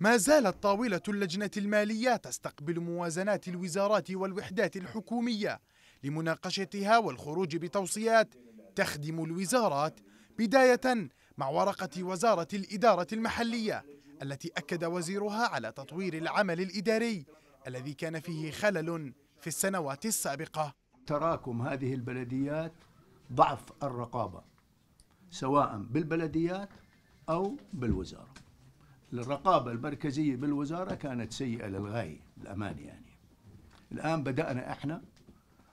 ما زالت طاولة اللجنة المالية تستقبل موازنات الوزارات والوحدات الحكومية لمناقشتها والخروج بتوصيات تخدم الوزارات بداية مع ورقة وزارة الإدارة المحلية التي أكد وزيرها على تطوير العمل الإداري الذي كان فيه خلل في السنوات السابقة تراكم هذه البلديات ضعف الرقابة سواء بالبلديات أو بالوزارة للرقابة المركزية بالوزارة كانت سيئة للغاية الأمان يعني الآن بدأنا إحنا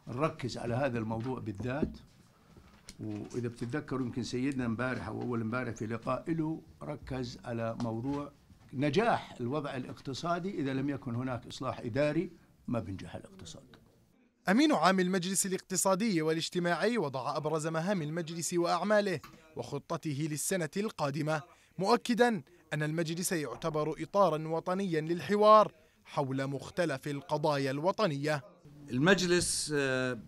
نركز على هذا الموضوع بالذات وإذا بتتذكروا يمكن سيدنا امبارح أو أول امبارح في لقاء له ركز على موضوع نجاح الوضع الاقتصادي إذا لم يكن هناك إصلاح إداري ما بنجح الاقتصاد أمين عام المجلس الاقتصادي والاجتماعي وضع أبرز مهام المجلس وأعماله وخطته للسنة القادمة مؤكدا أن المجلس يعتبر إطارا وطنيا للحوار حول مختلف القضايا الوطنية المجلس آه،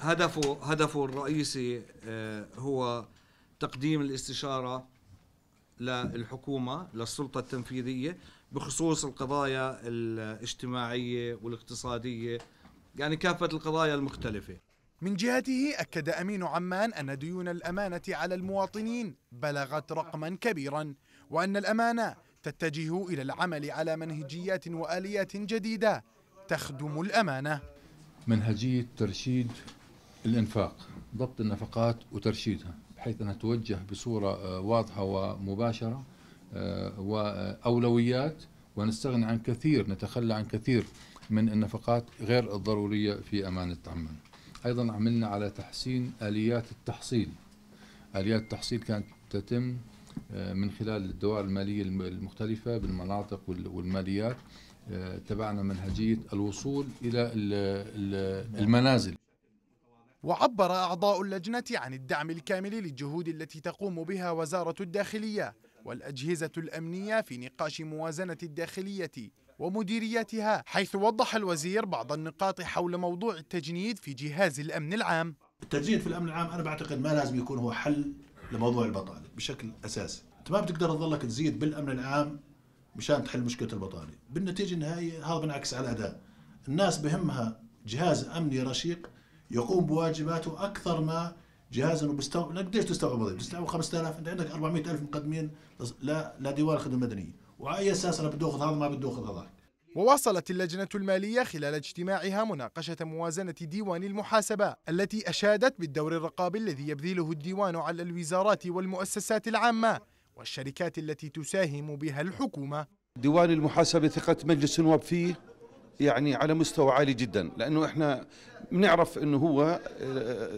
هدفه هدفه الرئيسي آه، هو تقديم الاستشارة للحكومة للسلطة التنفيذية بخصوص القضايا الاجتماعية والاقتصادية يعني كافة القضايا المختلفة من جهته أكد أمين عمان أن ديون الأمانة على المواطنين بلغت رقما كبيرا وأن الأمانة تتجه إلى العمل على منهجيات وآليات جديدة تخدم الأمانة منهجية ترشيد الإنفاق ضبط النفقات وترشيدها بحيث أنها توجه بصورة آه، واضحة ومباشرة آه، وأولويات ونستغني عن كثير نتخلى عن كثير من النفقات غير الضرورية في أمانة عمان ايضا عملنا على تحسين اليات التحصيل اليات التحصيل كانت تتم آه، من خلال الدوائر الماليه المختلفه بالمناطق والماليات آه، تبعنا منهجيه الوصول الى المنازل وعبر أعضاء اللجنة عن الدعم الكامل للجهود التي تقوم بها وزارة الداخلية والأجهزة الأمنية في نقاش موازنة الداخلية ومديرياتها حيث وضح الوزير بعض النقاط حول موضوع التجنيد في جهاز الأمن العام التجنيد في الأمن العام أنا بعتقد ما لازم يكون هو حل لموضوع البطالة بشكل أساسي أنت ما بتقدر تظلك تزيد بالأمن العام مشان تحل مشكلة البطالة بالنتيجة النهائية هذا بنعكس على الأداء الناس بهمها جهاز أمني رشيق يقوم بواجباته أكثر ما جهاز انه بيستوعب قديش تستوعب وظيفه؟ تستوعب 5000 انت عندك 400000 مقدمين لديوان الخدمه المدنيه واي اساس انا بدي اخذ هذا ما بدي اخذ هذا وواصلت اللجنة المالية خلال اجتماعها مناقشة موازنة ديوان المحاسبة التي أشادت بالدور الرقابي الذي يبذله الديوان على الوزارات والمؤسسات العامة والشركات التي تساهم بها الحكومة ديوان المحاسبة ثقة مجلس النواب فيه يعني على مستوى عالي جدا لأنه إحنا بنعرف أنه هو آه،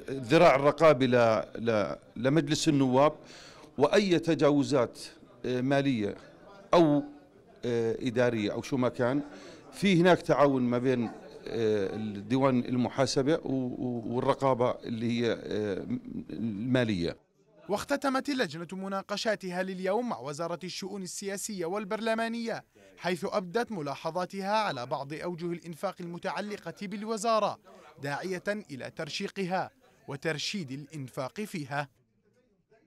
الذراع الرقابي لمجلس النواب وأي تجاوزات آه، مالية أو آه، إدارية أو شو ما كان في هناك تعاون ما بين آه، الديوان المحاسبة والرقابة اللي هي آه، المالية واختتمت اللجنة مناقشاتها لليوم مع وزارة الشؤون السياسية والبرلمانية حيث أبدت ملاحظاتها على بعض أوجه الإنفاق المتعلقة بالوزارة داعية إلى ترشيقها وترشيد الإنفاق فيها